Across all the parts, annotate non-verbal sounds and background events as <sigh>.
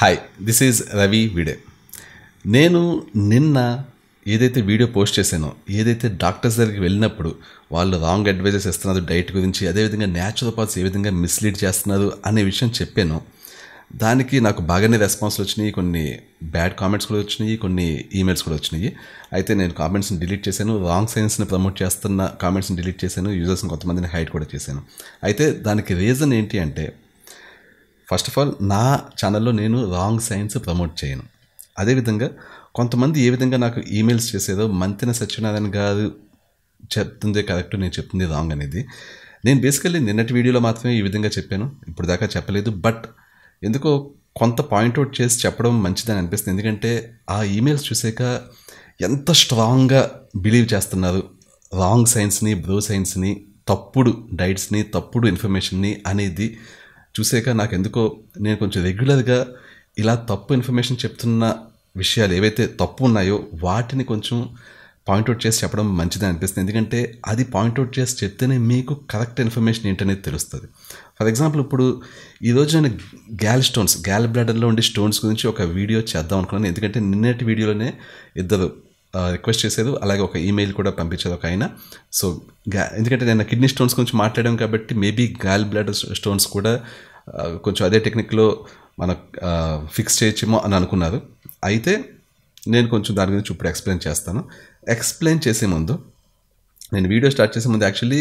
Hi this is Ravi వీడే నేను నిన్న ఏదైతే వీడియో పోస్ట్ చేశానో ఏదైతే డాక్టర్స్ దగ్గరికి వెళ్ళినప్పుడు వాళ్ళు రాంగ్ అడ్వైజెస్ ఇస్తున్నారు డైట్ గురించి అదేవిధంగా న్యాచురోపాత్స్ ఏ విధంగా మిస్లీడ్ చేస్తున్నారు అనే విషయం చెప్పాను దానికి నాకు బాగానే రెస్పాన్స్లు వచ్చినాయి కొన్ని బ్యాడ్ కామెంట్స్ కూడా వచ్చినాయి కొన్ని ఈమెయిల్స్ కూడా వచ్చినాయి అయితే నేను కామెంట్స్ని డిలీట్ చేశాను రాంగ్ సైన్స్ని ప్రమోట్ చేస్తున్న కామెంట్స్ని డిలీట్ చేశాను యూజర్స్ని కొంతమందిని హైడ్ కూడా చేశాను అయితే దానికి రీజన్ ఏంటి అంటే ఫస్ట్ ఆఫ్ ఆల్ నా ఛానల్లో నేను రాంగ్ సైన్స్ ప్రమోట్ చేయను అదేవిధంగా కొంతమంది ఏ విధంగా నాకు ఈమెయిల్స్ చేసేదో మంతిన సత్యనారాయణ గారు చెప్తుంది కరెక్ట్ నేను చెప్తుంది రాంగ్ అనేది నేను బేసికల్లీ నిన్నటి వీడియోలో మాత్రమే ఈ విధంగా చెప్పాను ఇప్పుడు దాకా చెప్పలేదు బట్ ఎందుకో కొంత పాయింట్అవుట్ చేసి చెప్పడం మంచిదని అనిపిస్తుంది ఎందుకంటే ఆ ఈమెయిల్స్ చూసాక ఎంత స్ట్రాంగ్గా బిలీవ్ చేస్తున్నారు రాంగ్ సైన్స్ని బ్రో సైన్స్ని తప్పుడు డైట్స్ని తప్పుడు ఇన్ఫర్మేషన్ని అనేది చూసాక నాకెందుకో నేను కొంచెం రెగ్యులర్గా ఇలా తప్పు ఇన్ఫర్మేషన్ చెప్తున్న విషయాలు ఏవైతే తప్పు ఉన్నాయో వాటిని కొంచెం పాయింట్అవుట్ చేసి చెప్పడం మంచిది అనిపిస్తుంది ఎందుకంటే అది పాయింట్అవుట్ చేసి చెప్తేనే మీకు కరెక్ట్ ఇన్ఫర్మేషన్ ఏంటనేది తెలుస్తుంది ఫర్ ఎగ్జాంపుల్ ఇప్పుడు ఈరోజు నేను గ్యాల్ స్టోన్స్ గ్యాల్ బ్లాడర్లో ఉండే స్టోన్స్ గురించి ఒక వీడియో చేద్దాం అనుకున్నాను ఎందుకంటే నిన్నటి వీడియోలోనే ఇద్దరు రిక్వెస్ట్ చేశారు అలాగే ఒక ఈమెయిల్ కూడా పంపించారు ఒక ఆయన సో ఎందుకంటే నేను కిడ్నీ స్టోన్స్ గురించి మాట్లాడాం కాబట్టి మేబీ గ్యాల్ బ్లాడర్ స్టోన్స్ కూడా కొంచెం అదే టెక్నిక్లో మన ఫిక్స్ చేయొచ్చేమో అని అనుకున్నారు అయితే నేను కొంచెం దాని గురించి ఇప్పుడు ఎక్స్ప్లెయిన్ చేస్తాను ఎక్స్ప్లెయిన్ చేసే ముందు నేను వీడియో స్టార్ట్ చేసే ముందు యాక్చువల్లీ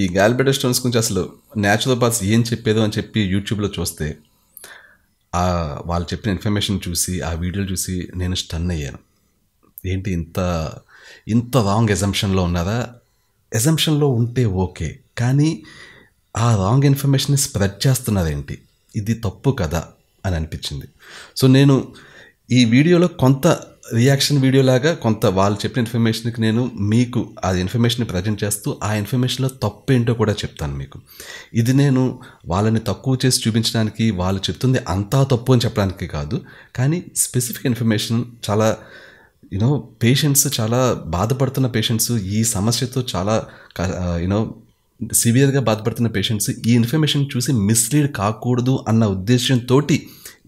ఈ గ్యాల్బెడో స్టోన్స్ గురించి అసలు న్యాచురల్ ఏం చెప్పేదో అని చెప్పి యూట్యూబ్లో చూస్తే వాళ్ళు చెప్పిన ఇన్ఫర్మేషన్ చూసి ఆ వీడియోలు చూసి నేను స్టన్ అయ్యాను ఏంటి ఇంత ఇంత రాంగ్ ఎజంప్షన్లో ఉన్నారా ఎజంప్షన్లో ఉంటే ఓకే కానీ ఆ రాంగ్ ఇన్ఫర్మేషన్ని స్ప్రెడ్ చేస్తున్నారేంటి ఇది తప్పు కదా అని అనిపించింది సో నేను ఈ వీడియోలో కొంత రియాక్షన్ వీడియోలాగా కొంత వాళ్ళు చెప్పిన ఇన్ఫర్మేషన్కి నేను మీకు ఆ ఇన్ఫర్మేషన్ ప్రజెంట్ చేస్తూ ఆ ఇన్ఫర్మేషన్లో తప్పు ఏంటో కూడా చెప్తాను మీకు ఇది నేను వాళ్ళని తక్కువ చేసి చూపించడానికి వాళ్ళు చెప్తుంది అంతా తప్పు అని చెప్పడానికి కాదు కానీ స్పెసిఫిక్ ఇన్ఫర్మేషన్ చాలా యూనో పేషెంట్స్ చాలా బాధపడుతున్న పేషెంట్స్ ఈ సమస్యతో చాలా యూనో సివియర్గా బాధపడుతున్న పేషెంట్స్ ఈ ఇన్ఫర్మేషన్ చూసి మిస్లీడ్ కాకూడదు అన్న ఉద్దేశంతో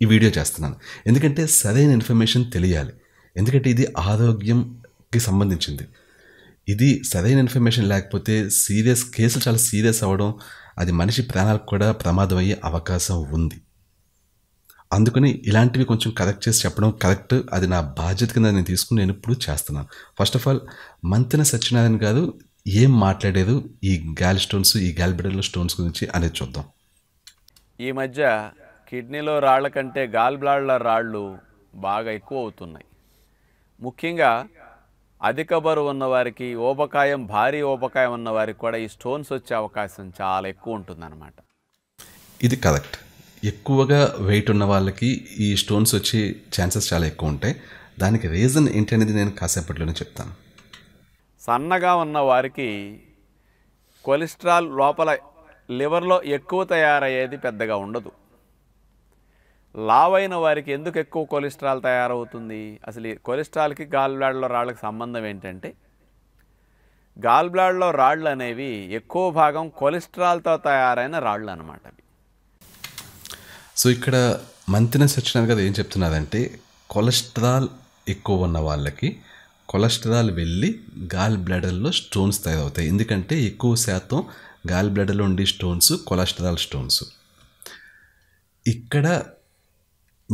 ఈ వీడియో చేస్తున్నాను ఎందుకంటే సరైన ఇన్ఫర్మేషన్ తెలియాలి ఎందుకంటే ఇది ఆరోగ్యంకి సంబంధించింది ఇది సరైన ఇన్ఫర్మేషన్ లేకపోతే సీరియస్ కేసులు చాలా సీరియస్ అవ్వడం అది మనిషి ప్రాణాలకు కూడా ప్రమాదం అయ్యే అవకాశం ఉంది అందుకని ఇలాంటివి కొంచెం కరెక్ట్ చేసి చెప్పడం కరెక్ట్ అది నా బాధ్యత కింద నేను తీసుకుని నేను ఇప్పుడు చేస్తున్నాను first of all Manthena Satyanarayana garu ఏం మాట్లాడేదు ఈ గాలి స్టోన్స్ ఈ గాల్ స్టోన్స్ గురించి అనేది చూద్దాం ఈ మధ్య కిడ్నీలో రాళ్ల కంటే గాల్ బ్లాడ్ల రాళ్ళు బాగా ఎక్కువ అవుతున్నాయి ముఖ్యంగా అధిక బరువు ఉన్నవారికి ఓపకాయం భారీ ఓపకాయం ఉన్నవారికి కూడా ఈ స్టోన్స్ వచ్చే అవకాశం చాలా ఎక్కువ ఉంటుందన్నమాట ఇది కరెక్ట్ ఎక్కువగా వెయిట్ ఉన్న వాళ్ళకి ఈ స్టోన్స్ వచ్చే ఛాన్సెస్ చాలా ఎక్కువ ఉంటాయి దానికి రీజన్ ఏంటి అనేది నేను కాసేపట్లోనే చెప్తాను సన్నగా ఉన్న వారికి కొలెస్ట్రాల్ లోపల లివర్లో ఎక్కువ తయారయ్యేది పెద్దగా ఉండదు లావైన వారికి ఎందుకు ఎక్కువ కొలెస్ట్రాల్ తయారవుతుంది అసలు ఈ కొలెస్ట్రాల్కి గాల్బ్లాడ్లో రాళ్ళకి సంబంధం ఏంటంటే గాల్బ్లాడ్లో రాళ్ళు అనేవి ఎక్కువ భాగం కొలెస్ట్రాల్తో తయారైన రాళ్ళు అనమాట అవి సో ఇక్కడ మంతిన సెక్షన్ కదా ఏం చెప్తున్నారంటే కొలెస్ట్రాల్ ఎక్కువ ఉన్న వాళ్ళకి కొలెస్ట్రాల్ వెళ్ళి గాల్ బ్లాడర్లో స్టోన్స్ తయారవుతాయి ఎందుకంటే ఎక్కువ శాతం గాల్ బ్లడర్లో ఉండే స్టోన్స్ కొలెస్ట్రాల్ స్టోన్స్ ఇక్కడ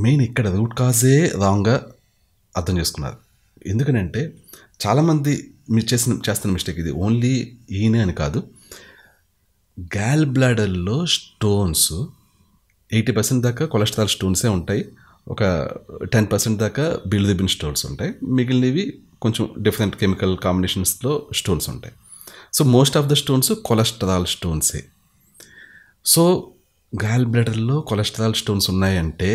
మెయిన్ ఇక్కడ రూట్ కాజే రాంగ్గా అర్థం చేసుకున్నారు ఎందుకనంటే చాలామంది మీరు చేసిన చేస్తున్న మిస్టేక్ ఇది ఓన్లీ ఈయన అని కాదు గ్యాల్ బ్లాడర్లో స్టోన్స్ ఎయిటీ పర్సెంట్ దాకా కొలెస్ట్రాల్ స్టోన్సే ఉంటాయి ఒక టెన్ పర్సెంట్ దాకా బిల్దిబిన్ స్టోన్స్ ఉంటాయి మిగిలినవి కొంచెం డిఫరెంట్ కెమికల్ కాంబినేషన్స్లో స్టోన్స్ ఉంటాయి so most of the stones cholesterol స్టోన్సే సో గాల్ బ్లడర్లో కొలెస్ట్రాల్ స్టోన్స్ ఉన్నాయంటే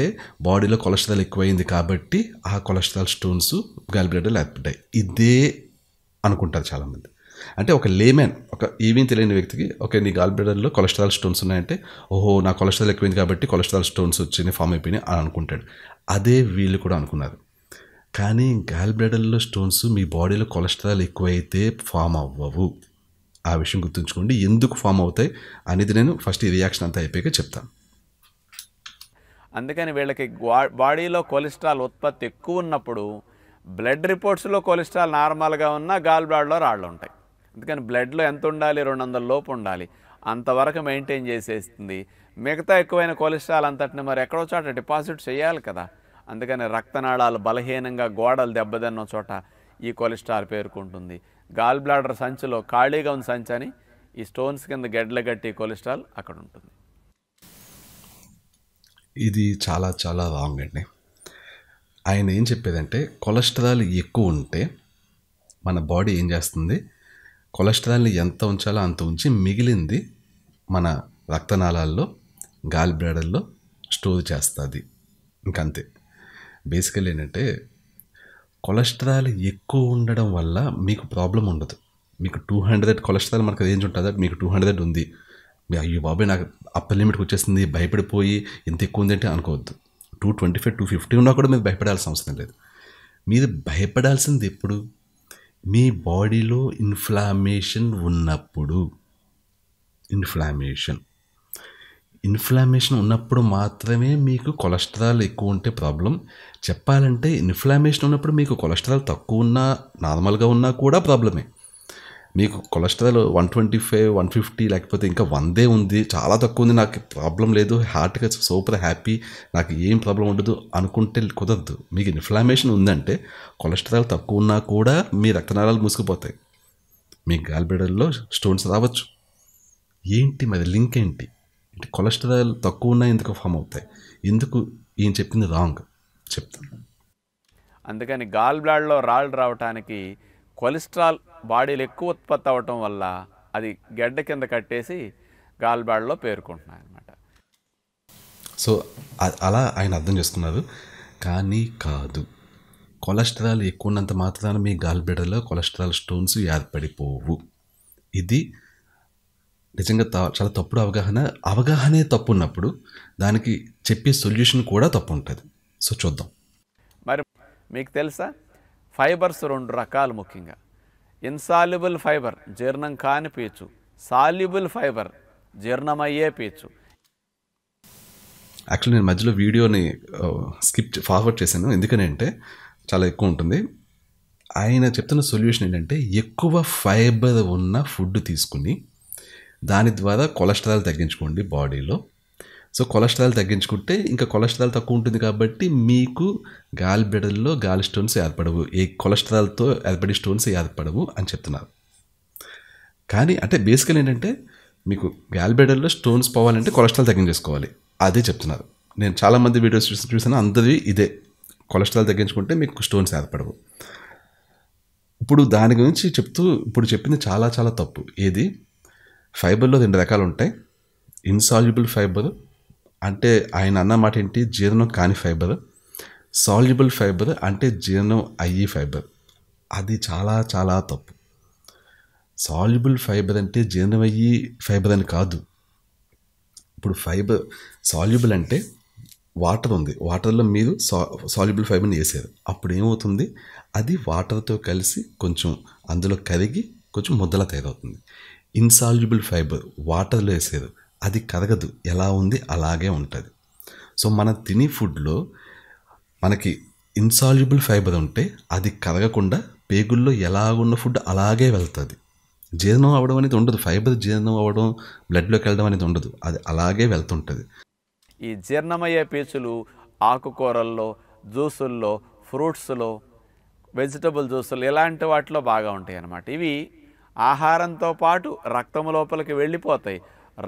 బాడీలో కొలెస్ట్రాల్ ఎక్కువైంది కాబట్టి ఆ కొలెస్ట్రాల్ స్టోన్స్ గాల్ బ్లడర్లో ఏర్పడ్డాయి ఇదే అనుకుంటారు చాలామంది అంటే ఒక లేమెన్ ఒక ఏమీ తెలియని వ్యక్తికి ఓకే నీ గాల్ బ్లడర్లో కొలెస్ట్రాల్ స్టోన్స్ ఉన్నాయంటే ఓహో నా కొలెస్ట్రాల్ ఎక్కువైంది కాబట్టి కొలెస్ట్రాల్ స్టోన్స్ వచ్చి ఫామ్ అయిపోయినాయి అని అనుకుంటాడు అదే వీళ్ళు కూడా అనుకున్నారు కానీ గాల్ బ్లడర్లో స్టోన్స్ మీ బాడీలో కొలెస్ట్రాల్ ఎక్కువైతే ఫామ్ అవ్వవు ఆ విషయం గుర్తుంచుకోండి ఎందుకు ఫామ్ అవుతాయి అనేది నేను ఫస్ట్ ఈ రియాక్షన్ అంతా అయిపోయాక చెప్తాను అందుకని వీళ్ళకి బాడీలో కొలెస్ట్రాల్ ఉత్పత్తి ఎక్కువ ఉన్నప్పుడు బ్లడ్ రిపోర్ట్స్లో కొలెస్ట్రాల్ నార్మల్గా ఉన్నా గాల్ బ్లాడ్లో రాళ్ళు ఉంటాయి అందుకని బ్లడ్లో ఎంత ఉండాలి రెండు వందల లోపు ఉండాలి అంతవరకు మెయింటైన్ చేసేస్తుంది మిగతా ఎక్కువైన కొలెస్ట్రాల్ అంతటిని మరి ఎక్కడో చోట డిపాజిట్ చేయాలి కదా అందుకని రక్తనాళాలు బలహీనంగా గోడలు దెబ్బతిన్న చోట ఈ కొలెస్ట్రాల్ పేర్కొంటుంది గాల్ బ్లాడర్ సంచిలో ఖాళీగా ఉన్న సంచి అని ఈ స్టోన్స్ కింద గడ్డలు గట్టి కొలెస్ట్రాల్ అక్కడ ఉంటుంది ఇది చాలా చాలా రాంగ్ అండి ఆయన ఏం చెప్పేదంటే కొలెస్ట్రాల్ ఎక్కువ ఉంటే మన బాడీ ఏం చేస్తుంది కొలెస్ట్రాల్ని ఎంత ఉంచాలో అంత ఉంచి మిగిలింది మన రక్తనాళాల్లో గాల్ బ్లాడర్లో స్టోర్ చేస్తుంది ఇంకంతే బేసికల్ ఏంటంటే కొలెస్ట్రాల్ ఎక్కువ ఉండడం వల్ల మీకు ప్రాబ్లం ఉండదు మీకు టూ హండ్రెడ్ కొలెస్ట్రాల్ మనకు రేంజ్ ఉంటుంది మీకు టూ హండ్రెడ్ ఉంది అయ్యో బాబాయ్ నాకు అప్పర్ లిమిట్కి వచ్చేసింది భయపడిపోయి ఎంత ఎక్కువ ఉంది అంటే అనుకోవద్దు two twenty five two fifty ఉన్నా కూడా మీరు భయపడాల్సిన అవసరం లేదు మీరు భయపడాల్సింది ఎప్పుడు మీ బాడీలో ఇన్ఫ్లామేషన్ ఉన్నప్పుడు ఇన్ఫ్లామేషన్ ఇన్ఫ్లామేషన్ ఉన్నప్పుడు మాత్రమే మీకు కొలెస్ట్రాల్ ఎక్కువ ఉంటే ప్రాబ్లం చెప్పాలంటే ఇన్ఫ్లామేషన్ ఉన్నప్పుడు మీకు కొలెస్ట్రాల్ తక్కువ ఉన్నా నార్మల్గా ఉన్నా కూడా ప్రాబ్లమే మీకు cholesterol one twenty five one fifty లేకపోతే ఇంకా వందే ఉంది చాలా తక్కువ ఉంది నాకు ప్రాబ్లం లేదు హార్ట్గా సూపర్ హ్యాపీ నాకు ఏం ప్రాబ్లం ఉండదు అనుకుంటే కుదరదు మీకు ఇన్ఫ్లామేషన్ ఉందంటే కొలెస్ట్రాల్ తక్కువ ఉన్నా కూడా మీ రక్తనాళాలు మూసుకుపోతాయి మీ గాల్బెడల్లో స్టోన్స్ రావచ్చు ఏంటి మరి లింక్ ఏంటి కొలెస్ట్రాల్ తక్కువ ఉన్నా ఎందుకు ఫామ్ అవుతాయి ఎందుకు ఈయన చెప్పింది రాంగ్ చెప్తాను అందుకని గాల్ బ్లాడ్లో రాళ్ళు రావటానికి కొలెస్ట్రాల్ బాడీలు ఎక్కువ ఉత్పత్తి అవ్వటం వల్ల అది గడ్డ కింద కట్టేసి గాల్ బ్లాడ్లో పేర్కొంటున్నాయి అనమాట సో అలా ఆయన అర్థం చేసుకున్నారు కానీ కాదు కొలెస్ట్రాల్ ఎక్కువ ఉన్నంత మాత్రాన మీ గాల్ బ్లాడర్లో కొలెస్ట్రాల్ స్టోన్స్ ఏర్పడిపోవు ఇది నిజంగా చాలా తప్పుడు అవగాహన అవగాహనే తప్పు ఉన్నప్పుడు దానికి చెప్పే సొల్యూషన్ కూడా తప్పు ఉంటుంది సో చూద్దాం మరి మీకు తెలుసా ఫైబర్స్ రెండు రకాలు ముఖ్యంగా ఇన్సాల్యుబుల్ ఫైబర్ జీర్ణం కాని పీచు సాల్యుబుల్ ఫైబర్ జీర్ణమయ్యే పీచు యాక్చువల్లీ నేను మధ్యలో వీడియోని స్కిప్ ఫార్వర్డ్ చేశాను ఎందుకని అంటే చాలా ఎక్కువ ఉంటుంది ఆయన చెప్తున్న సొల్యూషన్ ఏంటంటే ఎక్కువ ఫైబర్ ఉన్న ఫుడ్ తీసుకుని దాని ద్వారా కొలెస్ట్రాల్ తగ్గించుకోండి బాడీలో సో కొలెస్ట్రాల్ తగ్గించుకుంటే ఇంకా కొలెస్ట్రాల్ తక్కువ ఉంటుంది కాబట్టి మీకు గాలి బిడల్లో గాలి స్టోన్స్ ఏర్పడవు ఏ కొలెస్ట్రాల్తో ఏర్పడి స్టోన్స్ ఏర్పడవు అని చెప్తున్నారు కానీ అంటే బేసికల్ ఏంటంటే మీకు గాలి బిడల్లో స్టోన్స్ పోవాలంటే కొలెస్ట్రాల్ తగ్గించేసుకోవాలి అదే చెప్తున్నారు నేను చాలామంది వీడియోస్ చూసి చూసాను అందరివి ఇదే కొలెస్ట్రాల్ తగ్గించుకుంటే మీకు స్టోన్స్ ఏర్పడవు ఇప్పుడు దాని గురించి చెప్తూ ఇప్పుడు చెప్పింది చాలా చాలా తప్పు ఏది ఫైబర్లో రెండు రకాలు ఉంటాయి ఇన్సాల్యుబుల్ ఫైబర్ అంటే ఆయన అన్నమాట ఏంటి జీర్ణం కాని ఫైబర్ సాల్యుబుల్ ఫైబర్ అంటే జీర్ణం అయ్యి ఫైబర్ అది చాలా చాలా తప్పు సాల్యుబుల్ ఫైబర్ అంటే జీర్ణమయ్యి ఫైబర్ అని కాదు ఇప్పుడు ఫైబర్ సాల్యుబుల్ అంటే వాటర్ ఉంది వాటర్లో మీరు సా సాల్యుబుల్ ఫైబర్ని వేసారు అప్పుడు ఏమవుతుంది అది వాటర్తో కలిసి కొంచెం అందులో కరిగి కొంచెం ముద్దలా తయారవుతుంది ఇన్సాల్యుబుల్ ఫైబర్ వాటర్లో వేసారు అది కదగదు ఎలా ఉంది అలాగే ఉంటుంది సో మనం తినే ఫుడ్లో మనకి ఇన్సాల్యుబుల్ ఫైబర్ ఉంటే అది కదగకుండా పేగుల్లో ఎలా ఉన్న ఫుడ్ అలాగే వెళ్తుంది జీర్ణం అవ్వడం అనేది ఉండదు ఫైబర్ జీర్ణం అవ్వడం బ్లడ్లోకి వెళ్ళడం అనేది ఉండదు అది అలాగే వెళ్తుంటుంది ఈ జీర్ణమయ్యే పీచులు ఆకుకూరల్లో జ్యూసుల్లో ఫ్రూట్స్లో వెజిటబుల్ జ్యూసులు ఇలాంటి వాటిలో బాగా ఉంటాయి అన్నమాట ఇవి ఆహారంతో పాటు రక్తం లోపలికి వెళ్ళిపోతాయి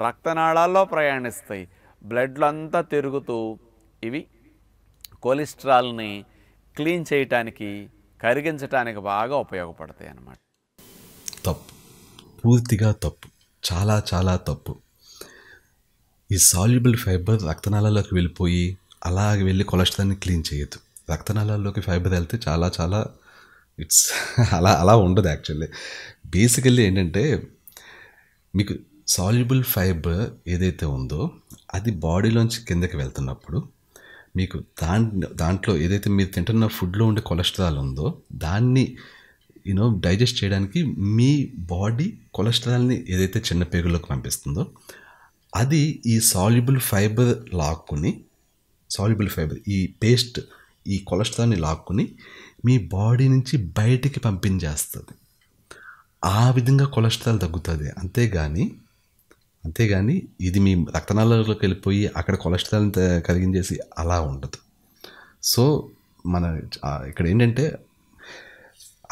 రక్తనాళాల్లో ప్రయాణిస్తాయి బ్లడ్లు అంతా తిరుగుతూ ఇవి కొలెస్ట్రాల్ని క్లీన్ చేయటానికి కరిగించటానికి బాగా ఉపయోగపడతాయి అన్నమాట తప్పు పూర్తిగా తప్పు చాలా చాలా తప్పు ఈ సాల్యుబుల్ ఫైబర్ రక్తనాళాల్లోకి వెళ్ళిపోయి అలాగే వెళ్ళి కొలెస్ట్రాల్ని క్లీన్ చేయొద్దు రక్తనాళాల్లోకి ఫైబర్ వెళ్తే చాలా చాలా ఇట్స్ <laughs> అలా అలా ఉండదు యాక్చువల్లీ బేసికల్లీ ఏంటంటే మీకు సాల్యుబుల్ ఫైబర్ ఏదైతే ఉందో అది బాడీలోంచి కిందకి వెళ్తున్నప్పుడు మీకు దాని దాంట్లో ఏదైతే మీరు తింటున్న ఫుడ్లో ఉండే కొలెస్ట్రాల్ ఉందో దాన్ని యూనో డైజెస్ట్ చేయడానికి మీ బాడీ కొలెస్ట్రాల్ని ఏదైతే చిన్న పేగుల్లోకి పంపిస్తుందో అది ఈ సాల్యుబుల్ ఫైబర్ లాక్కుని సాల్యుబుల్ ఫైబర్ ఈ పేస్ట్ ఈ కొలెస్ట్రాల్ని లాక్కుని మీ బాడీ నుంచి బయటికి పంపించేస్తుంది ఆ విధంగా కొలెస్ట్రాల్ తగ్గుతుంది అంతేగాని అంతేగాని ఇది మీ రక్తనాళాల్లోకి వెళ్ళిపోయి అక్కడ కొలెస్ట్రాల్ కలిగించేసి అలా ఉండదు సో మన ఇక్కడ ఏంటంటే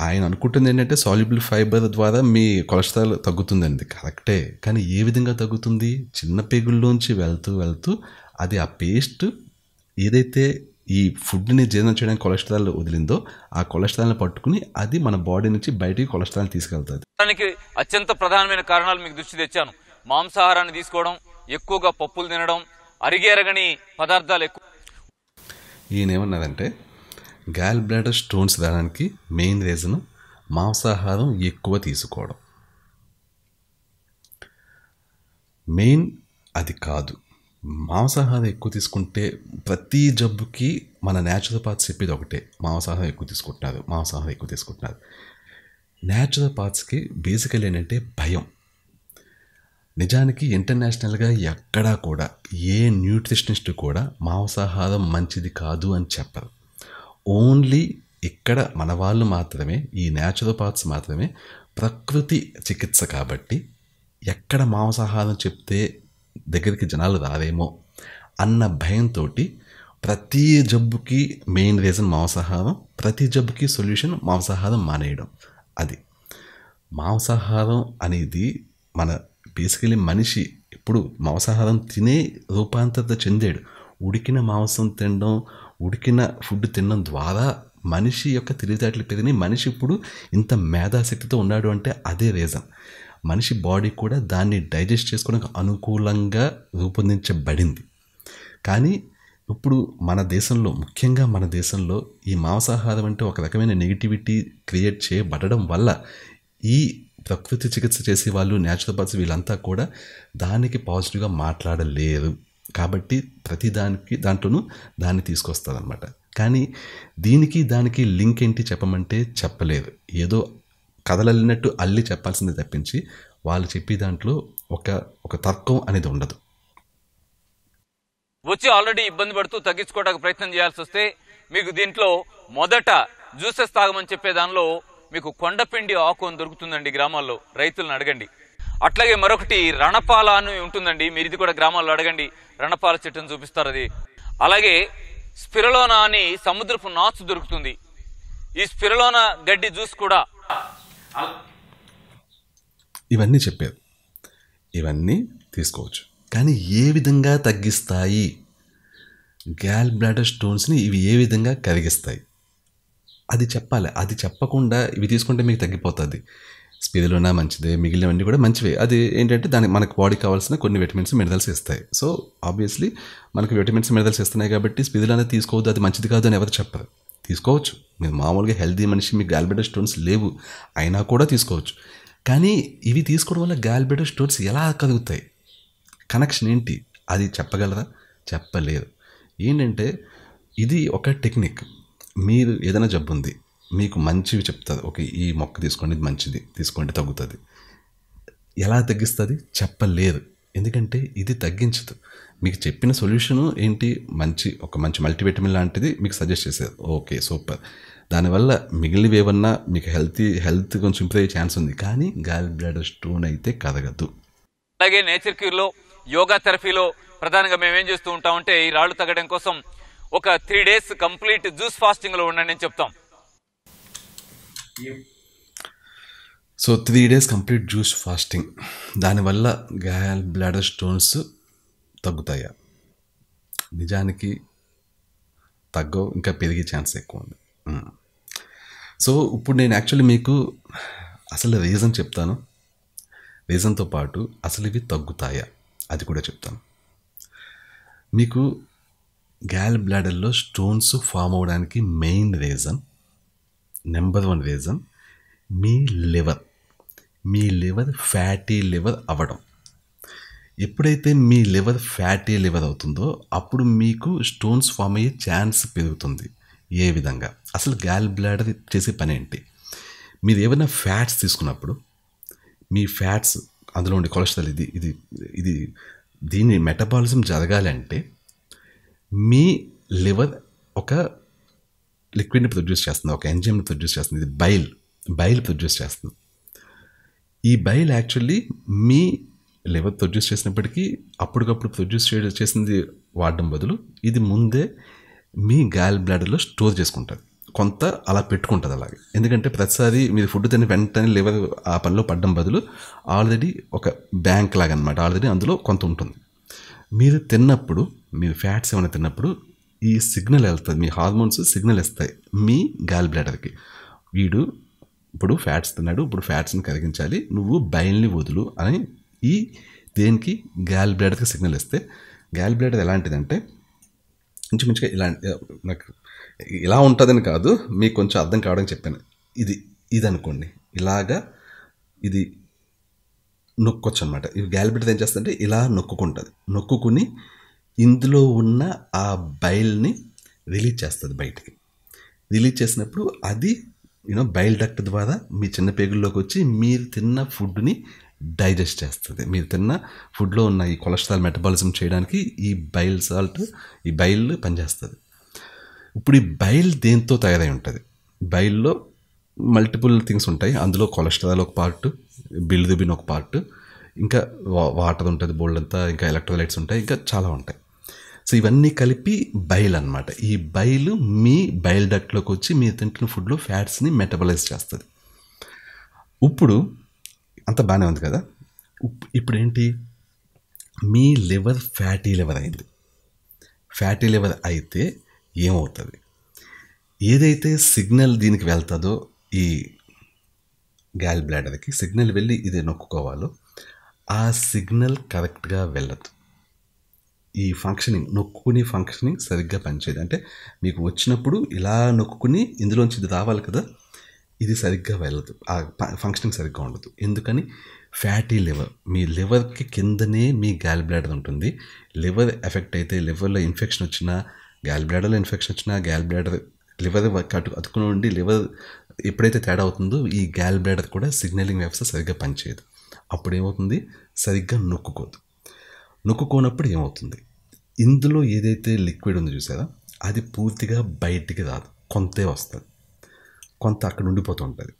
ఆయన అనుకుంటుంది ఏంటంటే సాల్యుబుల్ ఫైబర్ ద్వారా మీ కొలెస్ట్రాల్ తగ్గుతుందండి కరెక్టే కానీ ఏ విధంగా తగ్గుతుంది చిన్న పేగుల్లోంచి వెళ్తూ వెళ్తూ అది ఆ పేస్ట్ ఏదైతే ఈ ఫుడ్ని జీర్ణం చేయడానికి కొలెస్ట్రాల్ వదిలిందో ఆ కొలెస్ట్రాల్ని పట్టుకుని అది మన బాడీ నుంచి బయటికి కొలెస్ట్రాల్ తీసుకెళ్తుంది దానికి అత్యంత ప్రధానమైన కారణాలు మీకు దృష్టి తెచ్చాను మాంసాహారాన్ని తీసుకోవడం ఎక్కువగా పప్పులు తినడం అరిగేరగని పదార్థాలు ఎక్కువ ఏమన్నారంటే గాల్ బ్లాడర్ స్టోన్స్ దానికి మెయిన్ రీజన్ మాంసాహారం ఎక్కువ తీసుకోవడం మెయిన్ అది కాదు మాంసాహారం ఎక్కువ తీసుకుంటే ప్రతి జబ్బుకి మన న్యాచురోపాత్స్ చెప్పేది ఒకటే మాంసాహారం ఎక్కువ తీసుకుంటున్నారు మాంసాహారం ఎక్కువ తీసుకుంటున్నారు న్యాచురోపాత్స్కి బేసికల్ ఏంటంటే భయం నిజానికి ఇంటర్నేషనల్గా ఎక్కడా కూడా ఏ న్యూట్రిషనిస్ట్ కూడా మాంసాహారం మంచిది కాదు అని చెప్పరు ఓన్లీ ఇక్కడ మన వాళ్ళు మాత్రమే ఈ న్యాచురోపాత్స్ మాత్రమే ప్రకృతి చికిత్స కాబట్టి ఎక్కడ మాంసాహారం చెప్తే దగ్గరికి జనాలు రారేమో అన్న భయంతో ప్రతి జబ్బుకి మెయిన్ రీజన్ మాంసాహారం ప్రతి జబ్బుకి సొల్యూషన్ మాంసాహారం మానేయడం అది మాంసాహారం అనేది మన బేసికలీ మనిషి ఇప్పుడు మాంసాహారం తినే రూపాంతరత చెందాడు ఉడికిన మాంసం తినడం ఉడికిన ఫుడ్ తినడం ద్వారా మనిషి యొక్క తెలివితేటలు పెరిగినాయి మనిషి ఇప్పుడు ఇంత మేధాశక్తితో ఉన్నాడు అంటే అదే రీజన్ మనిషి బాడీ కూడా దాన్ని డైజెస్ట్ చేసుకోవడానికి అనుకూలంగా రూపొందించబడింది కానీ ఇప్పుడు మన దేశంలో ముఖ్యంగా మన దేశంలో ఈ మాంసాహారం అంటే ఒక రకమైన నెగిటివిటీ క్రియేట్ చేయబడడం వల్ల ఈ ప్రకృతి చికిత్స చేసే వాళ్ళు న్యాచురోపతి వీళ్ళంతా కూడా దానికి పాజిటివ్గా మాట్లాడలేరు కాబట్టి ప్రతి దానికి దాంట్లోనూ దాన్ని తీసుకొస్తారనమాట కానీ దీనికి దానికి లింక్ ఏంటి చెప్పమంటే చెప్పలేదు ఏదో కథలన్నట్టు అల్లి చెప్పాల్సిందే తప్పించి వాళ్ళు చెప్పే దాంట్లో ఒక ఒక తర్కం అనేది ఉండదు వచ్చి ఆల్రెడీ ఇబ్బంది పడుతూ తగ్గించుకోవడానికి ప్రయత్నం చేయాల్సి వస్తే మీకు దీంట్లో మొదట జ్యూసెస్ తాగమని చెప్పే దానిలో మీకు కొండపిండి ఆకు అని దొరుకుతుందండి గ్రామాల్లో రైతులను అడగండి అట్లాగే మరొకటి రణపాల అని ఉంటుందండి మీరు ఇది కూడా గ్రామాల్లో అడగండి రణపాల చెట్టును చూపిస్తారు అది అలాగే స్పిరలోనా అని సముద్రపు నాచు దొరుకుతుంది ఈ స్పిరలోన గడ్డి జ్యూస్ కూడా ఇవన్నీ చెప్పారు ఇవన్నీ తీసుకోవచ్చు కానీ ఏ విధంగా తగ్గిస్తాయి గ్యాల్ బ్లాడర్ స్టోన్స్ని ఇవి ఏ విధంగా కరిగిస్తాయి అది చెప్పాలి అది చెప్పకుండా ఇవి తీసుకుంటే మీకు తగ్గిపోతుంది స్పీడ్లోనా మంచిదే మిగిలినవన్నీ కూడా మంచివే అది ఏంటంటే దానికి మనకు బాడీ కావాల్సిన కొన్ని విటమిన్స్ మినరల్స్ ఇస్తాయి సో ఆబ్వియస్లీ మనకు విటమిన్స్ మినరల్స్ ఇస్తున్నాయి కాబట్టి స్పీదులు అనేది తీసుకోవద్దు అది మంచిది కాదు అని ఎవరు చెప్పరు తీసుకోవచ్చు మీరు మామూలుగా హెల్దీ మనిషి మీకు గాల్బెడ స్టోన్స్ లేవు అయినా కూడా తీసుకోవచ్చు కానీ ఇవి తీసుకోవడం వల్ల గాల్బెడ స్టోన్స్ ఎలా కలుగుతాయి కనెక్షన్ ఏంటి అది చెప్పగలరా చెప్పలేదు ఏంటంటే ఇది ఒక టెక్నిక్ మీరు ఏదైనా జబ్బు ఉంది మీకు మంచివి చెప్తుంది ఓకే ఈ మొక్క తీసుకోండి మంచిది తీసుకోండి తగ్గుతుంది ఎలా తగ్గిస్తుంది చెప్పలేదు ఎందుకంటే ఇది తగ్గించదు మీకు చెప్పిన సొల్యూషను ఏంటి మంచి ఒక మంచి మల్టీవిటమిన్ లాంటిది మీకు సజెస్ట్ చేసేది ఓకే సూపర్ దానివల్ల మిగిలినవి ఏమన్నా మీకు హెల్తీ హెల్త్ కొంచెం ఇంప్రూవ్ అయ్యే ఛాన్స్ ఉంది కానీ గాలి బ్లాడర్ స్టోన్ అయితే కదగదు అలాగే నేచర్ క్యూర్లో యోగా థెరపీలో ప్రధానంగా మేము ఏం చేస్తూ ఉంటామంటే ఈ రాళ్ళు తగ్గడం కోసం ఒక త్రీ డేస్ కంప్లీట్ జ్యూస్ ఫాస్టింగ్లో ఉండండి అని చెప్తాం so three days complete juice fasting దానివల్ల గాయాల్ బ్లాడర్ స్టోన్స్ తగ్గుతాయా నిజానికి తగ్గవు ఇంకా పెరిగే ఛాన్స్ ఎక్కువ ఉంది సో hmm. ఇప్పుడు నేను యాక్చువల్లీ మీకు అసలు రీజన్ చెప్తాను రీజన్తో పాటు అసలు ఇవి తగ్గుతాయా అది కూడా చెప్తాను మీకు గ్యాల్ బ్లాడర్లో స్టోన్స్ ఫామ్ అవడానికి main reason number one reason మీ లివర్ మీ లివర్ ఫ్యాటీ లివర్ అవ్వడం ఎప్పుడైతే మీ లివర్ ఫ్యాటీ లివర్ అవుతుందో అప్పుడు మీకు స్టోన్స్ ఫామ్ అయ్యే ఛాన్స్ పెరుగుతుంది ఏ విధంగా అసలు గ్యాల్ బ్లాడర్ చేసే పని ఏంటి మీరు ఏమైనా ఫ్యాట్స్ తీసుకున్నప్పుడు మీ ఫ్యాట్స్ అందులో ఉండే కొలెస్ట్రాల్ ఇది ఇది ఇది దీని మెటబాలిజం జరగాలంటే మీ లివర్ ఒక లిక్విడ్ని ప్రొడ్యూస్ చేస్తుంది ఒక ఎంజిమ్ని ప్రొడ్యూస్ చేస్తుంది ఇది బైల్ బైల్ ప్రొడ్యూస్ చేస్తుంది ఈ బైల్ యాక్చువల్లీ మీ లివర్ ప్రొడ్యూస్ చేసినప్పటికీ అప్పటికప్పుడు ప్రొడ్యూస్ చేసింది వాడడం బదులు ఇది ముందే మీ గాల్ బ్లాడర్లో స్టోర్ చేసుకుంటుంది కొంత అలా పెట్టుకుంటుంది అలాగే ఎందుకంటే ప్రతిసారి మీరు ఫుడ్ తిని వెంటనే లివర్ ఆ పనిలో పడడం బదులు ఆల్రెడీ ఒక బ్యాంక్ లాగా అనమాట ఆల్రెడీ అందులో కొంత ఉంటుంది మీరు తిన్నప్పుడు మీ ఫ్యాట్స్ ఏమైనా తిన్నప్పుడు ఈ సిగ్నల్ వెళ్తుంది మీ హార్మోన్స్ సిగ్నల్ ఇస్తాయి మీ గాల్ బ్లాడర్కి వీడు ఇప్పుడు ఫ్యాట్స్ తిన్నాడు ఇప్పుడు ఫ్యాట్స్ని కరిగించాలి నువ్వు బయల్ని వదులు అని ఈ దేనికి గాల్ బ్లాడర్కి సిగ్నల్ ఇస్తే గాల్ బ్లాడర్ ఎలాంటిదంటే ఇంచుమించుగా ఇలా నాకు ఇలా ఉంటుందని కాదు మీకు కొంచెం అర్థం కావడం చెప్పాను ఇది ఇది అనుకోండి ఇలాగా ఇది నొక్కొచ్చు అనమాట ఇవి గ్యాల్బిట్ ఏం చేస్తుంటే ఇలా నొక్కుంటుంది నొక్కుని ఇందులో ఉన్న ఆ బైల్ని రిలీజ్ చేస్తుంది బయటికి రిలీజ్ చేసినప్పుడు అది యూనో బయల్ డక్ట్ ద్వారా మీ చిన్న పేగుల్లోకి వచ్చి మీరు తిన్న ఫుడ్ని డైజెస్ట్ చేస్తుంది మీరు తిన్న ఫుడ్లో ఉన్న ఈ కొలెస్ట్రాల్ మెటబాలిజం చేయడానికి ఈ బైల్ సాల్ట్ ఈ బైల్ పనిచేస్తుంది ఇప్పుడు ఈ బైల్ దేంతో తయారై ఉంటుంది బైల్లో మల్టిపుల్ థింగ్స్ ఉంటాయి అందులో కొలెస్ట్రాల్ ఒక పార్ట్ బిల్దుబిన్ ఒక పార్ట్ ఇంకా వాటర్ ఉంటుంది బోల్డ్ అంతా ఇంకా ఎలక్ట్రోలైట్స్ ఉంటాయి ఇంకా చాలా ఉంటాయి సో ఇవన్నీ కలిపి బైల్ అనమాట ఈ బైల్ మీ బైల్ డక్ట్లోకి వచ్చి మీరు తింటున్న ఫుడ్లో ఫ్యాట్స్ని మెటబలైజ్ చేస్తుంది ఇప్పుడు అంత బాగానే ఉంది కదా ఇప్పుడు ఏంటి మీ లివర్ ఫ్యాటీ లివర్ అయింది ఫ్యాటీ లివర్ అయితే ఏమవుతుంది ఏదైతే సిగ్నల్ దీనికి వెళ్తుందో ఈ గ్యాల్ బ్లాడర్కి సిగ్నల్ వెళ్ళి ఇది నొక్కుకోవాలో ఆ సిగ్నల్ కరెక్ట్గా వెళ్ళదు ఈ ఫంక్షనింగ్ నొక్కుని ఫంక్షనింగ్ సరిగ్గా పనిచేయదు అంటే మీకు వచ్చినప్పుడు ఇలా నొక్కుని ఇందులోంచి ఇది రావాలి కదా ఇది సరిగ్గా వెళ్ళదు ఆ ఫంక్షనింగ్ సరిగ్గా ఉండదు ఎందుకని ఫ్యాటీ లివర్ మీ లివర్కి కిందనే మీ గ్యాల్ బ్లాడర్ ఉంటుంది లివర్ ఎఫెక్ట్ అయితే లివర్లో ఇన్ఫెక్షన్ వచ్చినా గ్యాల్ బ్లాడర్లో ఇన్ఫెక్షన్ వచ్చినా గ్యాల్ బ్లాడర్ లివర్ అటు అతుకుని ఉండి లివర్ ఎప్పుడైతే తేడా అవుతుందో ఈ గ్యాల్ బ్లాడర్ కూడా సిగ్నలింగ్ వ్యవస్థ సరిగ్గా పనిచేయదు అప్పుడు ఏమవుతుంది సరిగ్గా నొక్కుకోదు నొక్కుకోనప్పుడు ఏమవుతుంది ఇందులో ఏదైతే లిక్విడ్ ఉందో చూసారా అది పూర్తిగా బయటికి రాదు కొంతే వస్తుంది కొంత అక్కడ ఉండిపోతూ ఉంటుంది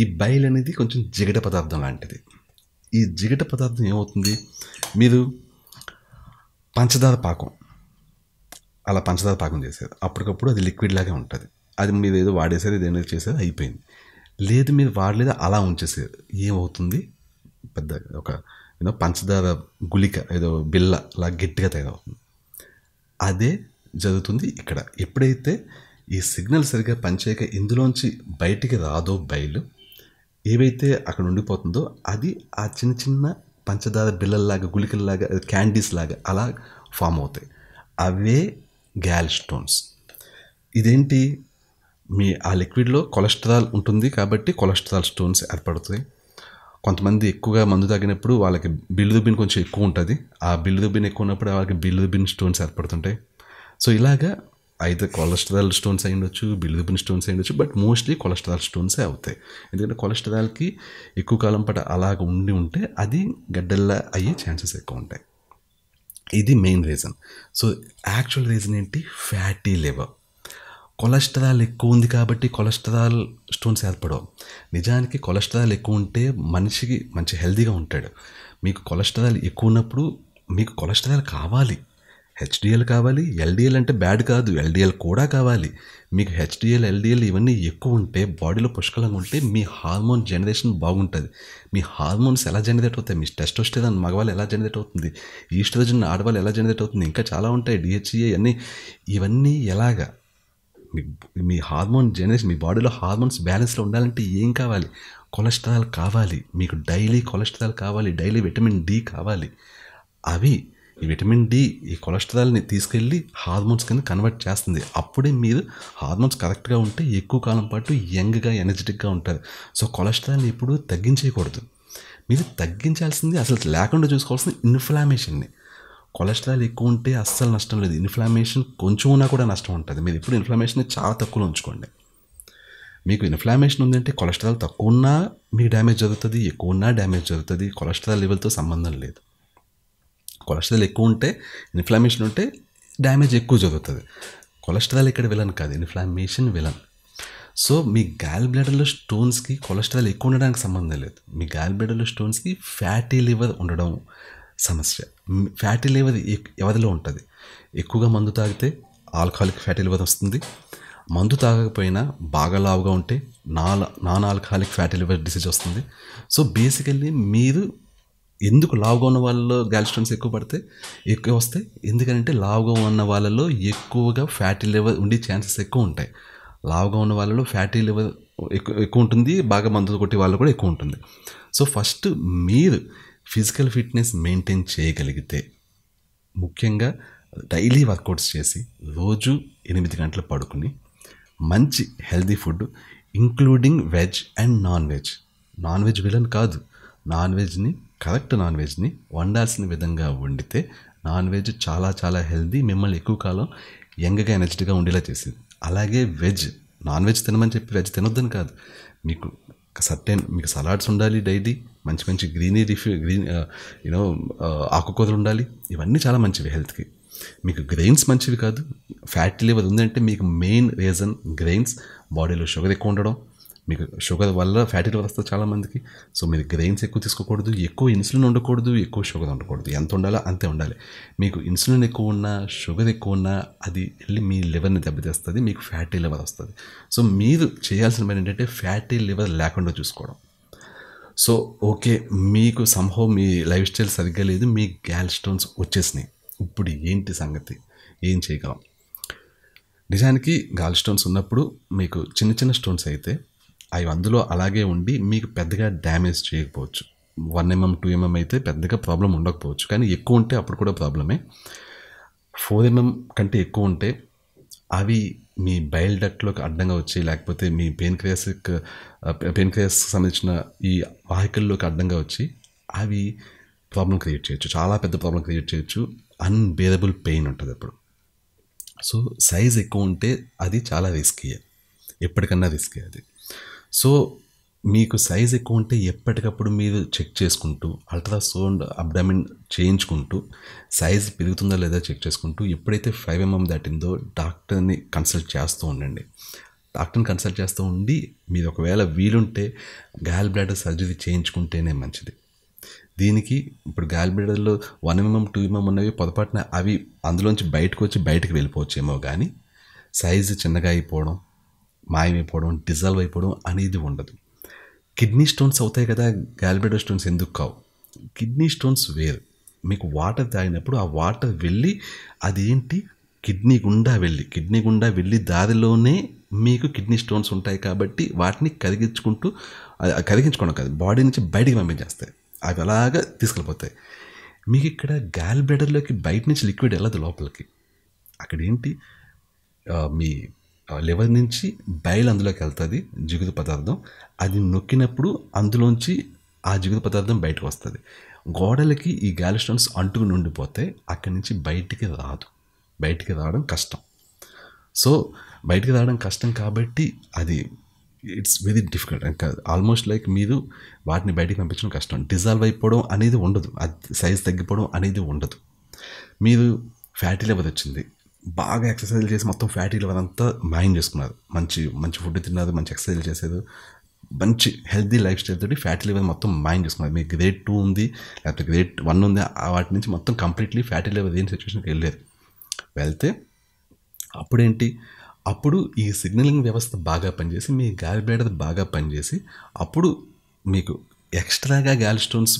ఈ బయల్ అనేది కొంచెం జిగట పదార్థం లాంటిది ఈ జిగట పదార్థం ఏమవుతుంది మీరు పంచదార పాకం అలా పంచదార పాకం చేసేది అప్పటికప్పుడు అది లిక్విడ్ లాగే ఉంటుంది అది మీరు ఏదో వాడేసారు ఏదైనా చేసేది అయిపోయింది లేదు మీరు వాడలేదు అలా ఉంచేసేది ఏమవుతుంది పెద్ద ఒక ఏదో పంచదార గుళిక ఏదో బిల్ల అలా గట్టిగా తయారవుతుంది అదే జరుగుతుంది ఇక్కడ ఎప్పుడైతే ఈ సిగ్నల్ సరిగ్గా పనిచేయక ఇందులోంచి బయటికి రాదో బయలు ఏవైతే అక్కడ ఉండిపోతుందో అది ఆ చిన్న చిన్న పంచదార బిల్లల్లాగా గుళికల్లాగా క్యాండీస్ లాగా అలా ఫామ్ అవుతాయి అవే గ్యాల్ స్టోన్స్ ఇదేంటి మీ ఆ లిక్విడ్లో కొలెస్ట్రాల్ ఉంటుంది కాబట్టి కొలెస్ట్రాల్ స్టోన్స్ ఏర్పడుతాయి కొంతమంది ఎక్కువగా మందు తాగినప్పుడు వాళ్ళకి బిల్లుదుబ్బిన్ కొంచెం ఎక్కువ ఉంటుంది ఆ బిల్లు బిల్లుదుబ్బిన్ ఎక్కువ ఉన్నప్పుడు వాళ్ళకి బిల్లుదుబ్బిన్ స్టోన్స్ ఏర్పడుతుంటాయి సో ఇలాగా అయితే కొలెస్ట్రాల్ స్టోన్స్ అయి ఉండొచ్చు దుబ్బిన స్టోన్స్ అయి ఉండొచ్చు బట్ మోస్ట్లీ కొలెస్ట్రాల్ స్టోన్సే అవుతాయి ఎందుకంటే కొలెస్ట్రాల్కి ఎక్కువ కాలం పాటు అలాగ ఉండి ఉంటే అది గడ్డల్లా అయ్యే ఛాన్సెస్ ఎక్కువ ఉంటాయి ఇది main reason so actual reason ఏంటి ఫ్యాటీ లివర్ కొలెస్ట్రాల్ ఎక్కువ ఉంది కాబట్టి కొలెస్ట్రాల్ స్టోన్స్ ఏర్పడవు నిజానికి కొలెస్ట్రాల్ ఎక్కువ ఉంటే మనిషికి మంచి హెల్తీగా ఉంటాడు మీకు కొలెస్ట్రాల్ ఎక్కువ ఉన్నప్పుడు మీకు కొలెస్ట్రాల్ కావాలి హెచ్డిఎల్ కావాలి ఎల్డిఎల్ అంటే బ్యాడ్ కాదు ఎల్డిఎల్ కూడా కావాలి మీకు హెచ్డిఎల్ ఎల్డిఎల్ ఇవన్నీ ఎక్కువ ఉంటే బాడీలో పుష్కలంగా ఉంటే మీ హార్మోన్ జనరేషన్ బాగుంటుంది మీ హార్మోన్స్ ఎలా జనరేట్ అవుతాయి మీ టెస్టోస్టెరాన్ మగవాళ్ళు ఎలా జనరేట్ అవుతుంది ఈస్ట్రోజన్ ఆడవాళ్ళు ఎలా జనరేట్ అవుతుంది ఇంకా చాలా ఉంటాయి డిహెచ్ఈ అన్నీ ఇవన్నీ ఎలాగా మీ మీ హార్మోన్ జనరేషన్ మీ బాడీలో హార్మోన్స్ బ్యాలెన్స్లో ఉండాలంటే ఏం కావాలి కొలెస్ట్రాల్ కావాలి మీకు డైలీ కొలెస్ట్రాల్ కావాలి డైలీ విటమిన్ డి కావాలి అవి ఈ విటమిన్ డి ఈ కొలెస్ట్రాల్ని తీసుకెళ్ళి హార్మోన్స్ కింద కన్వర్ట్ చేస్తుంది అప్పుడే మీరు హార్మోన్స్ కరెక్ట్గా ఉంటే ఎక్కువ కాలం పాటు యంగ్గా ఎనర్జెటిక్గా ఉంటారు సో కొలెస్ట్రాల్ని ఎప్పుడు తగ్గించేయకూడదు మీరు తగ్గించాల్సింది అసలు లేకుండా చూసుకోవాల్సింది ఇన్ఫ్లామేషన్ని కొలెస్ట్రాల్ ఎక్కువ ఉంటే అస్సలు నష్టం లేదు ఇన్ఫ్లామేషన్ కొంచెం ఉన్నా కూడా నష్టం ఉంటుంది మీరు ఎప్పుడు ఇన్ఫ్లామేషన్ చాలా తక్కువలో ఉంచుకోండి మీకు ఇన్ఫ్లామేషన్ ఉందంటే కొలెస్ట్రాల్ తక్కువ ఉన్నా మీకు డ్యామేజ్ జరుగుతుంది ఎక్కువ ఉన్నా డ్యామేజ్ జరుగుతుంది కొలెస్ట్రాల్ లెవెల్తో సంబంధం లేదు కొలెస్ట్రాల్ ఎక్కువ ఉంటే ఇన్ఫ్లామేషన్ ఉంటే డ్యామేజ్ ఎక్కువ జరుగుతుంది కొలెస్ట్రాల్ ఇక్కడ విలన్ కాదు ఇన్ఫ్లామేషన్ విలన్ సో మీ గాల్ బ్లడర్లో స్టోన్స్కి కొలెస్ట్రాల్ ఎక్కువ ఉండడానికి సంబంధం లేదు మీ గాల్ బ్లడర్లో స్టోన్స్కి ఫ్యాటీ లివర్ ఉండడం సమస్య ఫ్యాటీ లేవది ఎవరిలో ఉంటుంది ఎక్కువగా మందు తాగితే ఆల్కహాలిక్ ఫ్యాటీ లివర్ వస్తుంది మందు తాగకపోయినా బాగా లావుగా ఉంటే non non alcoholic fatty liver disease వస్తుంది సో బేసికల్లీ మీరు ఎందుకు లావుగా ఉన్న వాళ్ళలో గ్యాల్స్టోన్స్ ఎక్కువ పడితే ఎక్కువ వస్తాయి ఎందుకంటే లావుగా ఉన్న వాళ్ళలో ఎక్కువగా ఫ్యాటీ లివర్ ఉండే ఛాన్సెస్ ఎక్కువ ఉంటాయి లావుగా ఉన్న వాళ్ళలో ఫ్యాటీ లివర్ ఎక్కువ ఎక్కువ ఉంటుంది బాగా మందు కొట్టే వాళ్ళు కూడా ఎక్కువ ఉంటుంది సో ఫస్ట్ మీరు ఫిజికల్ ఫిట్నెస్ మెయింటైన్ చేయగలిగితే ముఖ్యంగా డైలీ వర్కౌట్స్ చేసి రోజు ఎనిమిది గంటలు పడుకుని మంచి healthy food including veg and non veg non veg villain కాదు నాన్ వెజ్ని కరెక్ట్ నాన్ వెజ్ని వండాల్సిన విధంగా వండితే నాన్ వెజ్ చాలా చాలా హెల్దీ మిమ్మల్ని ఎక్కువ కాలం యంగ్గా ఎనర్జెటిక్గా ఉండేలా చేసింది అలాగే వెజ్ నాన్ వెజ్ తినమని చెప్పి వెజ్ తినొద్దని కాదు మీకు సర్టెన్ మీకు సలాడ్స్ ఉండాలి డైలీ మంచి మంచి గ్రీనరీ గ్రీన్ యూనో ఆకుకూరలు ఉండాలి ఇవన్నీ చాలా మంచివి హెల్త్కి మీకు గ్రెయిన్స్ మంచివి కాదు ఫ్యాట్ లివర్ ఉందంటే మీకు మెయిన్ రీజన్ గ్రెయిన్స్ బాడీలో షుగర్ ఎక్కువ ఉండడం మీకు షుగర్ వల్ల ఫ్యాటీ లెవెల్ వస్తుంది చాలామందికి సో మీరు గ్రెయిన్స్ ఎక్కువ తీసుకోకూడదు ఎక్కువ ఇన్సులిన్ ఉండకూడదు ఎక్కువ షుగర్ ఉండకూడదు ఎంత ఉండాలో అంతే ఉండాలి మీకు ఇన్సులిన్ ఎక్కువ ఉన్నా షుగర్ ఎక్కువ ఉన్నా అది వెళ్ళి మీ లివర్ని దెబ్బతీస్తుంది మీకు ఫ్యాటీ లెవెల్ వస్తుంది సో మీరు చేయాల్సిన పని ఏంటంటే ఫ్యాటీ లివర్ లేకుండా చూసుకోవడం సో ఓకే మీకు సంభవం మీ లైఫ్ స్టైల్ సరిగ్గా లేదు మీ గ్యాల్ స్టోన్స్ వచ్చేసినాయి ఇప్పుడు ఏంటి సంగతి ఏం చేయగలం నిజానికి గాల్ స్టోన్స్ ఉన్నప్పుడు మీకు చిన్న చిన్న స్టోన్స్ అయితే అవి అందులో అలాగే ఉండి మీకు పెద్దగా డ్యామేజ్ చేయకపోవచ్చు వన్ ఎంఎం టూ ఎంఎం అయితే పెద్దగా ప్రాబ్లం ఉండకపోవచ్చు కానీ ఎక్కువ ఉంటే అప్పుడు కూడా ప్రాబ్లమే ఫోర్ ఎంఎం కంటే ఎక్కువ ఉంటే అవి మీ బయల్ డక్ట్లోకి అడ్డంగా వచ్చి లేకపోతే మీ పెయిన్ పెయిన్ పెయిన్క్రియాస్కి సంబంధించిన ఈ వాహికల్లోకి అడ్డంగా వచ్చి అవి ప్రాబ్లం క్రియేట్ చేయొచ్చు చాలా పెద్ద ప్రాబ్లం క్రియేట్ చేయొచ్చు అన్బేరబుల్ పెయిన్ ఉంటుంది అప్పుడు సో సైజ్ ఎక్కువ ఉంటే అది చాలా రిస్కీయే ఎప్పటికన్నా రిస్కీ అది సో మీకు సైజ్ ఎక్కువ ఉంటే ఎప్పటికప్పుడు మీరు చెక్ చేసుకుంటూ అల్ట్రాసౌండ్ అబ్డామిన్ చేయించుకుంటూ సైజ్ పెరుగుతుందా లేదా చెక్ చేసుకుంటూ ఎప్పుడైతే ఫైవ్ ఎంఎం దాటిందో డాక్టర్ని కన్సల్ట్ చేస్తూ ఉండండి డాక్టర్ని కన్సల్ట్ చేస్తూ ఉండి మీరు ఒకవేళ వీలుంటే గాల్ బ్లాడర్ సర్జరీ చేయించుకుంటేనే మంచిది దీనికి ఇప్పుడు గాల్ బ్లాడర్లో వన్ ఎంఎం టూ ఎంఎం ఉన్నవి పొరపాటున అవి అందులోంచి బయటకు వచ్చి బయటకు వెళ్ళిపోవచ్చేమో కానీ సైజు చిన్నగా అయిపోవడం మాయమైపోవడం డిజాల్వ్ అయిపోవడం అనేది ఉండదు కిడ్నీ స్టోన్స్ అవుతాయి కదా గ్యాల్బ్రేడో స్టోన్స్ ఎందుకు కావు కిడ్నీ స్టోన్స్ వేరు మీకు వాటర్ తాగినప్పుడు ఆ వాటర్ వెళ్ళి అదేంటి కిడ్నీ గుండా వెళ్ళి కిడ్నీ గుండా వెళ్ళి దారిలోనే మీకు కిడ్నీ స్టోన్స్ ఉంటాయి కాబట్టి వాటిని కరిగించుకుంటూ కరిగించుకోవడం కాదు బాడీ నుంచి బయటికి పంపించేస్తాయి అవి అలాగా తీసుకెళ్ళిపోతాయి మీకు ఇక్కడ గాల్ బ్లడర్లోకి బయట నుంచి లిక్విడ్ వెళ్ళదు లోపలికి అక్కడ ఏంటి మీ లివర్ నుంచి బయలు అందులోకి వెళ్తుంది జిగురు పదార్థం అది నొక్కినప్పుడు అందులోంచి ఆ జిగురు పదార్థం బయటకు వస్తుంది గోడలకి ఈ గ్యాలిస్టోన్స్ అంటుకుని ఉండిపోతే అక్కడి నుంచి బయటికి రాదు బయటికి రావడం కష్టం సో బయటికి రావడం కష్టం కాబట్టి అది ఇట్స్ వెరీ డిఫికల్ట్ ఇంకా ఆల్మోస్ట్ లైక్ మీరు వాటిని బయటికి పంపించడం కష్టం డిజాల్వ్ అయిపోవడం అనేది ఉండదు అది సైజ్ తగ్గిపోవడం అనేది ఉండదు మీరు ఫ్యాటీ లెవర్ వచ్చింది బాగా ఎక్సర్సైజ్ చేసి మొత్తం ఫ్యాటీలు అంతా మాయం చేసుకున్నారు మంచి మంచి ఫుడ్ తిన్నారు మంచి ఎక్సర్సైజ్ చేసేది మంచి హెల్తీ లైఫ్ స్టైల్ తోటి ఫ్యాటీ లెవెల్ మొత్తం మైండ్ చేసుకున్నారు మీకు గ్రేట్ టూ ఉంది లేకపోతే గ్రేట్ వన్ ఉంది వాటి నుంచి మొత్తం కంప్లీట్లీ ఫ్యాటీ లెవెల్ ఏం సిచ్యువేషన్కి వెళ్ళలేదు వెళ్తే అప్పుడేంటి అప్పుడు ఈ సిగ్నలింగ్ వ్యవస్థ బాగా పనిచేసి మీ గాలి బ్లేడర్ బాగా పనిచేసి అప్పుడు మీకు ఎక్స్ట్రాగా గాలి స్టోన్స్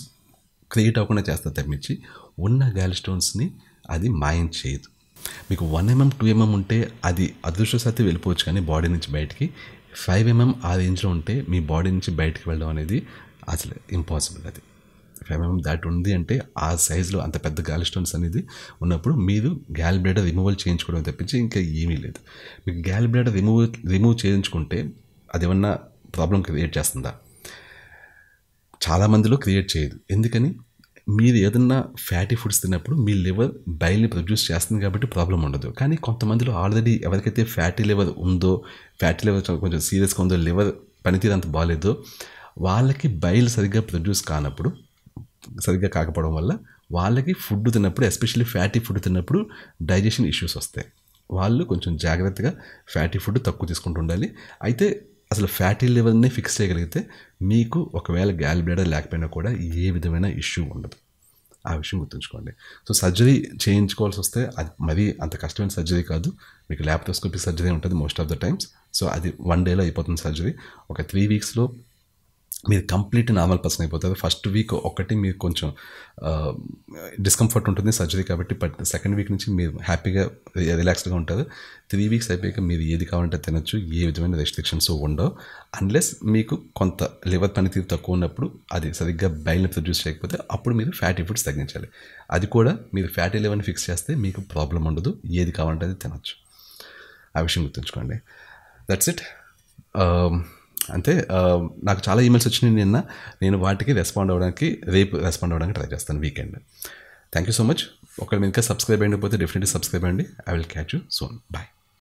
క్రియేట్ అవ్వకుండా చేస్తారు తప్పించి ఉన్న గాలి స్టోన్స్ని అది మాయం చేయదు మీకు వన్ ఎంఎం టూ ఎంఎం ఉంటే అది అదృష్టశాతి వెళ్ళిపోవచ్చు కానీ బాడీ నుంచి బయటికి ఫైవ్ ఎంఎం mm ఆ రేంజ్లో ఉంటే మీ బాడీ నుంచి బయటికి వెళ్ళడం అనేది అసలు ఇంపాసిబుల్ అది ఫైవ్ ఎంఎం mm దాటి ఉంది అంటే ఆ సైజులో అంత పెద్ద గాలి స్టోన్స్ అనేది ఉన్నప్పుడు మీరు గ్యాల్ బ్లేడర్ రిమూవల్ చేయించుకోవడం తప్పించి ఇంకా ఏమీ లేదు మీకు గ్యాల్ బ్లేడర్ రిమూవ్ రిమూవ్ చేయించుకుంటే అది ఏమన్నా ప్రాబ్లం క్రియేట్ చేస్తుందా చాలామందిలో క్రియేట్ చేయదు ఎందుకని మీరు ఏదన్నా ఫ్యాటీ ఫుడ్స్ తిన్నప్పుడు మీ లివర్ బైల్ని ప్రొడ్యూస్ చేస్తుంది కాబట్టి ప్రాబ్లం ఉండదు కానీ కొంతమందిలో ఆల్రెడీ ఎవరికైతే ఫ్యాటీ లివర్ ఉందో ఫ్యాటీ లివర్ కొంచెం సీరియస్గా ఉందో లివర్ పనితీరు అంత బాగాలేదో వాళ్ళకి బయలు సరిగ్గా ప్రొడ్యూస్ కానప్పుడు సరిగ్గా కాకపోవడం వల్ల వాళ్ళకి ఫుడ్ తిన్నప్పుడు ఎస్పెషల్లీ ఫ్యాటీ ఫుడ్ తిన్నప్పుడు డైజెషన్ ఇష్యూస్ వస్తాయి వాళ్ళు కొంచెం జాగ్రత్తగా ఫ్యాటీ ఫుడ్ తక్కువ తీసుకుంటూ ఉండాలి అయితే అసలు ఫ్యాటీ లెవెల్ని ఫిక్స్ చేయగలిగితే మీకు ఒకవేళ గ్యాల్ బ్లేడర్ లేకపోయినా కూడా ఏ విధమైన ఇష్యూ ఉండదు ఆ విషయం గుర్తుంచుకోండి సో సర్జరీ చేయించుకోవాల్సి వస్తే అది మరీ అంత కష్టమైన సర్జరీ కాదు మీకు ల్యాప్టోస్కోపిక్ సర్జరీ ఉంటుంది most of the times so అది వన్ డేలో అయిపోతుంది సర్జరీ ఒక త్రీ వీక్స్లో మీరు కంప్లీట్ నార్మల్ పర్సన్ అయిపోతారు ఫస్ట్ వీక్ ఒకటి మీకు కొంచెం డిస్కంఫర్ట్ ఉంటుంది సర్జరీ కాబట్టి బట్ సెకండ్ వీక్ నుంచి మీరు హ్యాపీగా రిలాక్స్డ్గా ఉంటారు త్రీ వీక్స్ అయిపోయాక మీరు ఏది కావాలంటే తినచ్చు ఏ విధమైన రెస్ట్రిక్షన్స్ ఉండవు అన్లెస్ మీకు కొంత లివర్ పనితీరు తక్కువ ఉన్నప్పుడు అది సరిగ్గా బయల్ని ప్రొడ్యూస్ చేయకపోతే అప్పుడు మీరు ఫ్యాటీ ఫుడ్స్ తగ్గించాలి అది కూడా మీరు ఫ్యాటీ లెవెల్ని ఫిక్స్ చేస్తే మీకు ప్రాబ్లం ఉండదు ఏది కావాలంటే అది తినచ్చు ఆ విషయం గుర్తుంచుకోండి దట్స్ ఇట్ అంటే నాకు చాలా ఈమెయిల్స్ వచ్చినాయి నిన్న నేను వాటికి రెస్పాండ్ అవ్వడానికి రేపు రెస్పాండ్ అవ్వడానికి ట్రై చేస్తాను weekend thank you so much ఒకవేళ ఇంకా సబ్స్క్రైబ్ అయిపోతే డెఫినెట్లీ సబ్స్క్రైబ్ అయ్యండి I will catch you soon bye